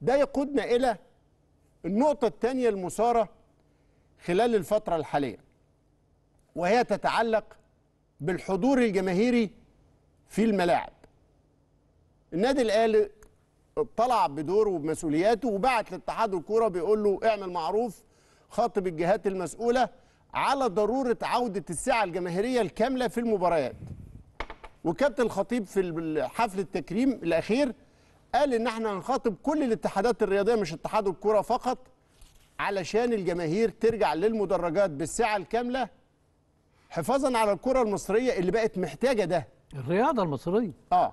ده يقودنا إلى النقطة الثانية المثارة خلال الفترة الحالية وهي تتعلق بالحضور الجماهيري في الملاعب النادي الأهلي طلع بدوره وبمسؤولياته وبعت لاتحاد الكوره بيقول له اعمل معروف خاطب الجهات المسؤوله على ضروره عوده الساعه الجماهيريه الكامله في المباريات وكابتن الخطيب في حفل التكريم الاخير قال ان احنا هنخاطب كل الاتحادات الرياضيه مش اتحاد الكوره فقط علشان الجماهير ترجع للمدرجات بالسعه الكامله حفاظا على الكره المصريه اللي بقت محتاجه ده الرياضه المصريه اه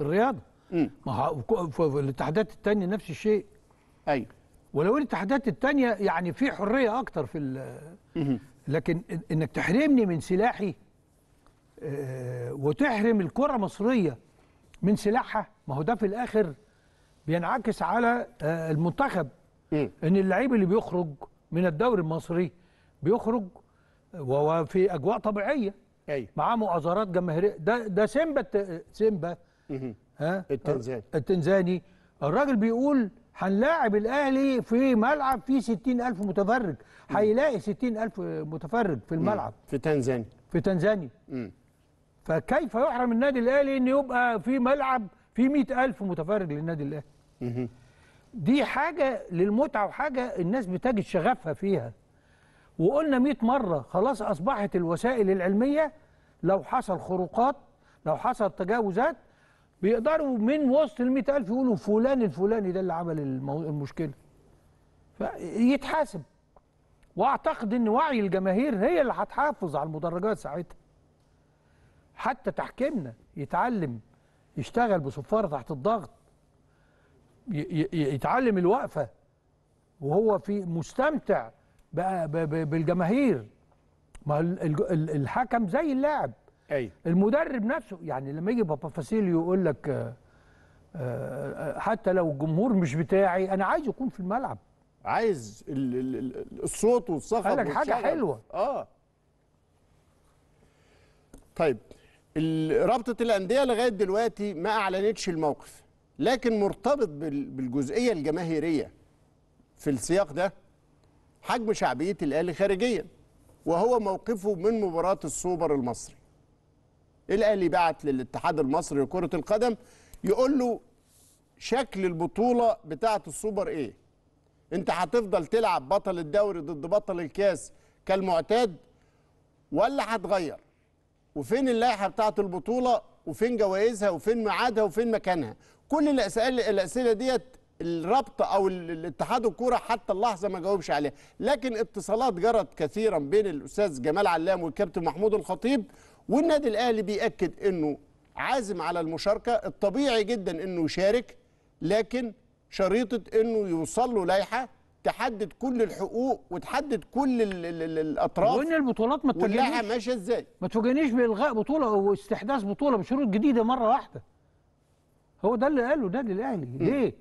الرياضه مم. الاتحادات الثانيه نفس الشيء ايوه ولو الاتحادات الثانيه يعني في حريه اكتر في لكن انك تحرمني من سلاحي آه، وتحرم الكره المصريه من سلاحها ما هو ده في الاخر بينعكس على آه، المنتخب إيه؟ ان اللعيب اللي بيخرج من الدوري المصري بيخرج وهو في اجواء طبيعيه أي. معاه مؤازرات جماهيريه ده ده سيمبا سيمبا ها التنزاني آه، التنزاني الراجل بيقول هنلاعب الاهلي في ملعب فيه 60000 متفرج هيلاقي 60000 متفرج في الملعب في تنزانيا في تنزانيا فكيف يحرم النادي الاهلي ان يبقى في ملعب في 100000 متفرج للنادي الاهلي دي حاجه للمتعه وحاجه الناس بتجد شغفها فيها وقلنا 100 مره خلاص اصبحت الوسائل العلميه لو حصل خروقات لو حصل تجاوزات بيقدروا من وسط ال 100000 يقولوا فلان الفلاني ده اللي عمل المشكله فيتحاسب واعتقد ان وعي الجماهير هي اللي هتحافظ على المدرجات ساعتها حتى تحكيمنا يتعلم يشتغل بصفارة تحت الضغط يتعلم الوقفة وهو في مستمتع بالجماهير ما الحكم زي اللاعب أي. المدرب نفسه يعني لما يجي بابا فاسيليو يقول لك آه، آه، حتى لو الجمهور مش بتاعي انا عايز يكون في الملعب عايز الصوت والصخب قال لك حاجه حلوه اه طيب رابطه الانديه لغايه دلوقتي ما اعلنتش الموقف لكن مرتبط بالجزئيه الجماهيريه في السياق ده حجم شعبيه الاهلي خارجيا وهو موقفه من مباراه السوبر المصري الاهلي بعت للاتحاد المصري لكره القدم يقول له شكل البطوله بتاعه السوبر ايه انت هتفضل تلعب بطل الدوري ضد بطل الكاس كالمعتاد ولا هتغير وفين اللائحه بتاعه البطوله وفين جوائزها وفين ميعادها وفين مكانها كل الاسئله الاسئله ديت الربط او الاتحاد الكوره حتى اللحظه ما جاوبش عليها لكن اتصالات جرت كثيرا بين الاستاذ جمال علام والكابتن محمود الخطيب والنادي الاهلي بياكد انه عازم على المشاركه الطبيعي جدا انه يشارك لكن شريطه انه يوصل له لائحه تحدد كل الحقوق وتحدد كل ال ال الـ الاطراف وان البطولات ما واللائحه ماشيه ازاي ما تفاجئنيش بالغاء بطوله او استحداث بطوله بشروط جديده مره واحده هو ده اللي قاله النادي الاهلي ليه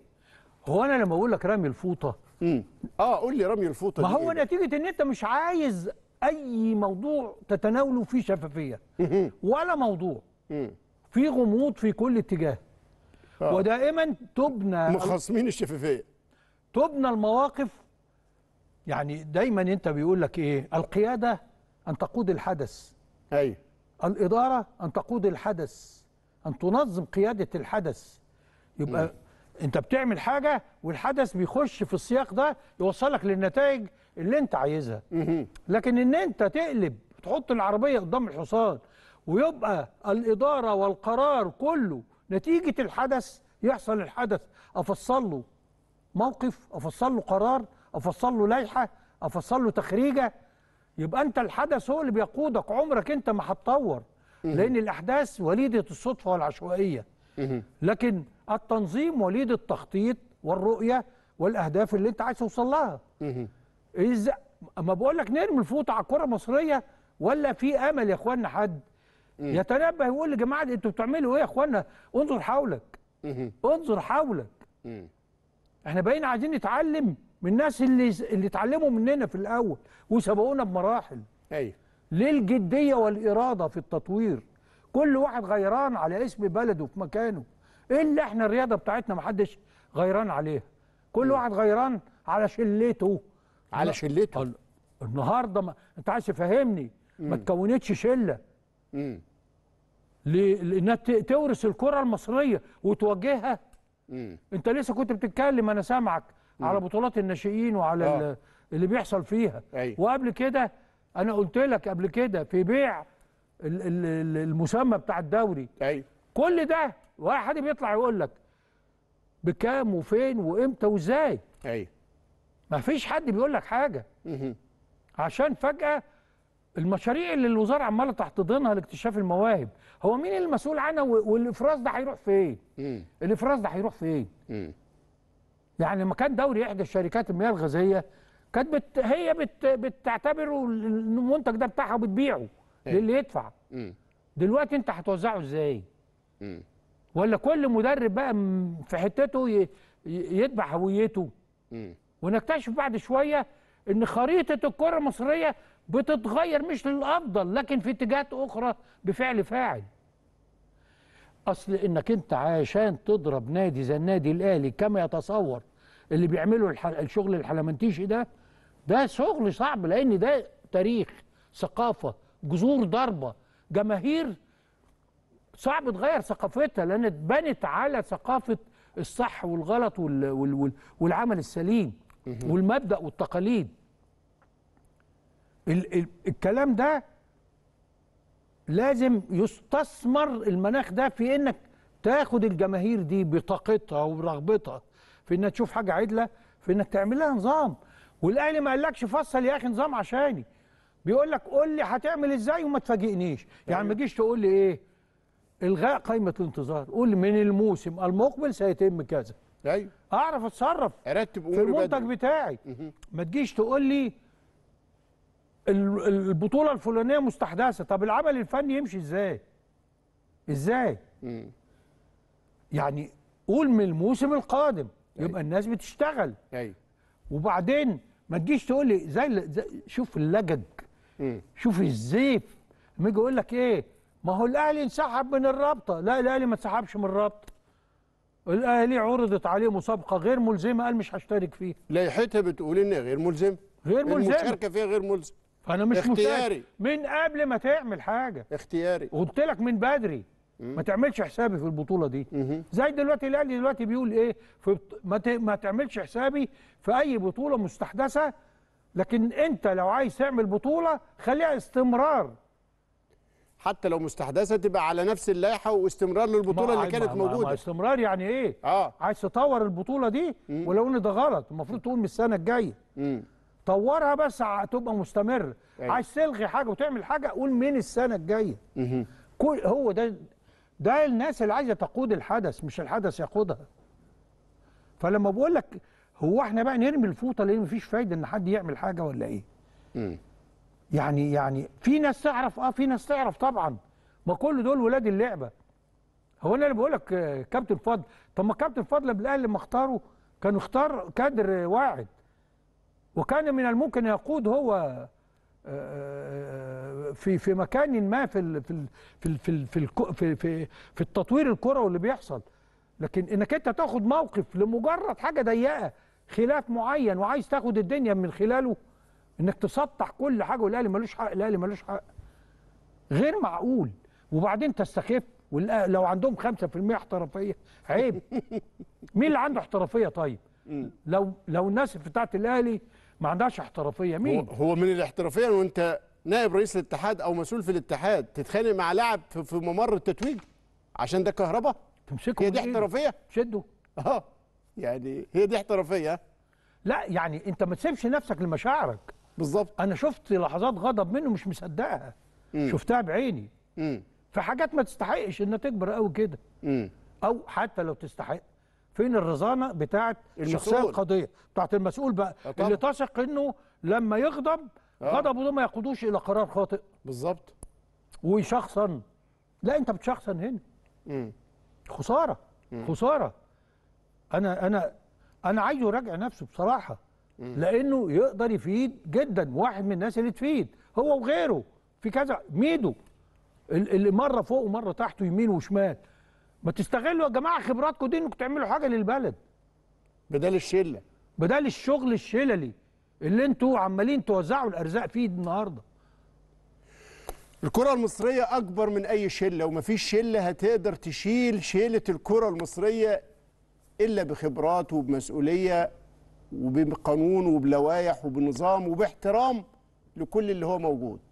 هو انا لما اقول لك رمي الفوطه امم اه قول لي رمي الفوطه ما هو إيه؟ نتيجه ان انت مش عايز اي موضوع تتناوله فيه شفافيه ولا موضوع في غموض في كل اتجاه آه. ودائما تبنى مخاصمين الشفافيه تبنى المواقف يعني دايما انت بيقول لك ايه القياده ان تقود الحدث ايوه الاداره ان تقود الحدث ان تنظم قياده الحدث يبقى م. انت بتعمل حاجه والحدث بيخش في السياق ده يوصلك للنتائج اللي انت عايزها لكن ان انت تقلب تحط العربيه قدام الحصان ويبقى الاداره والقرار كله نتيجه الحدث يحصل الحدث له موقف افصل له قرار افصل له لائحه افصل له تخريجه يبقى انت الحدث هو اللي بيقودك عمرك انت ما هتطور لان الاحداث وليده الصدفه والعشوائيه لكن التنظيم وليد التخطيط والرؤيه والاهداف اللي انت عايز توصل لها اذا ما بقول لك نرمي الفوطه على الكره المصريه ولا في امل يا اخوانا حد يتنبه يقول يا جماعه انتوا بتعملوا ايه يا اخوانا انظر حولك انظر حولك احنا بقينا عايزين نتعلم من الناس اللي اللي اتعلموا مننا في الاول وسبقونا بمراحل ايوه ليه الجديه والاراده في التطوير كل واحد غيران على اسم بلده في مكانه ايه اللي احنا الرياضه بتاعتنا ما حدش غيران عليها كل م. واحد غيران على شلته على شلته النهارده ما... انت عايز تفهمني ما تكونتش شله امم ل... لانها تورث الكره المصريه وتوجهها مم. انت لسه كنت بتتكلم انا سامعك مم. على بطولات الناشئين وعلى آه. اللي بيحصل فيها أي. وقبل كده انا قلت لك قبل كده في بيع المسمى بتاع الدوري أي. كل ده واحد بيطلع يقول لك بكام وفين وامتى وازاي ايوه ما فيش حد بيقول لك حاجه مم. عشان فجاه المشاريع اللي الوزاره عماله تحتضنها لاكتشاف المواهب هو مين المسؤول عنها والافراز ده هيروح فين الافراز ده هيروح فين يعني لما كان دوري احدى الشركات المياه الغازيه كانت بت هي بت بتعتبره المنتج ده بتاعها وبتبيعه إيه. للي يدفع مم. دلوقتي انت هتوزعه ازاي ولا كل مدرب بقى في حتته يتبع هويته مم. ونكتشف بعد شويه ان خريطه الكره المصريه بتتغير مش للافضل لكن في اتجاهات اخرى بفعل فاعل اصل انك انت عشان تضرب نادي زي النادي الاهلي كما يتصور اللي بيعملوا الشغل الحلمنتيشي ده ده شغل صعب لان ده تاريخ ثقافه جذور ضربه جماهير صعب تغير ثقافتها لان اتبنت على ثقافه الصح والغلط والعمل السليم والمبدا والتقاليد ال ال الكلام ده لازم يستثمر المناخ ده في انك تاخد الجماهير دي بطاقتها ورغبتها في انها تشوف حاجه عدله في انك تعمل لها نظام والاهلي ما قالكش فصل يا اخي نظام عشاني بيقول لك قول لي هتعمل ازاي وما تفاجئنيش يعني أيوه. ما تجيش تقول لي ايه الغاء قائمه الانتظار قول لي من الموسم المقبل سيتم كذا ايوه اعرف اتصرف ارتب في المنتج بدل. بتاعي ما تجيش تقول لي البطوله الفلانيه مستحدثه طب العمل الفني يمشي ازاي ازاي مم. يعني قول من الموسم القادم أي. يبقى الناس بتشتغل أي. وبعدين ما تجيش تقول لي زي, زي شوف اللجج مم. شوف الزيف لما يجي يقول لك ايه ما هو الاهلي انسحب من الرابطه لا الاهلي ما انسحبش من الرابطه الاهلي عرضت عليه مسابقه غير ملزمه قال مش هشترك فيها لائحتها بتقول انها غير ملزمه غير ملزمه المشاركه فيها غير ملزمه انا مش اختياري من قبل ما تعمل حاجه اختياري قلت لك من بدري ما تعملش حسابي في البطوله دي زي دلوقتي الاهلي دلوقتي بيقول ايه في بط... ما, ت... ما تعملش حسابي في اي بطوله مستحدثه لكن انت لو عايز تعمل بطوله خليها استمرار حتى لو مستحدثه تبقى على نفس اللائحه واستمرار للبطوله اللي كانت ما موجوده ما استمرار يعني ايه اه عايز تطور البطوله دي ولو ان ده غلط المفروض تقول من السنه الجايه طورها بس هتبقى مستمر أيوة. عايز تلغي حاجه وتعمل حاجه قول من السنه الجايه كل هو ده ده الناس اللي عايزه تقود الحدث مش الحدث يقودها فلما بقول لك هو احنا بقى نرمي الفوطه ليه مفيش فايده ان حد يعمل حاجه ولا ايه يعني يعني في ناس تعرف اه في ناس تعرف طبعا ما كل دول ولاد اللعبه هو انا اللي بقول لك آه، كابتن فضل طب ما كابتن فضل بالاهلي لما اختاره كان اختار كادر واعد وكان من الممكن يقود هو آه، آه، آه، في في مكان ما في في في في في, في, في التطوير الكروي اللي بيحصل لكن انك انت تاخد موقف لمجرد حاجه ضيقه خلاف معين وعايز تاخد الدنيا من خلاله انك تسطح كل حاجه والاهلي ملوش حق الاهلي ملوش حق غير معقول وبعدين تستخف لو عندهم 5% احترافيه عيب مين اللي عنده احترافيه طيب لو لو الناس بتاعت الاهلي ما عندهاش احترافيه مين هو من الاحترافيه وانت نائب رئيس الاتحاد او مسؤول في الاتحاد تتخانق مع لاعب في ممر التتويج عشان ده كهرباء تمسكه هي دي احترافيه شده اه يعني هي دي احترافيه لا يعني انت ما تسيبش نفسك لمشاعرك بالظبط انا شفت لحظات غضب منه مش مصدقها شفتها بعيني مم. في حاجات ما تستحقش انها تكبر قوي كده او حتى لو تستحق فين الرزانه بتاعه الشخصيه القضيه بتاعه المسؤول بقى أطلع. آه، اللي تثق انه لما يغضب أه. غضبه ده ما يقودوش الى قرار خاطئ بالظبط وشخصا لا انت بتشخصن هنا مم. خساره مم. خساره انا انا انا عايزه يراجع نفسه بصراحه مم. لانه يقدر يفيد جدا واحد من الناس اللي تفيد هو وغيره في كذا ميدو اللي مره فوق ومره تحت ويمين وشمال ما تستغلوا يا جماعه خبراتكم دي انكم تعملوا حاجه للبلد بدل الشله بدل الشغل الشللي اللي انتوا عمالين توزعوا الارزاق فيه النهارده الكرة المصرية أكبر من أي شلة ومفيش شلة هتقدر تشيل شيلة الكرة المصرية إلا بخبرات وبمسؤولية وبقانون وبلوائح وبنظام وباحترام لكل اللي هو موجود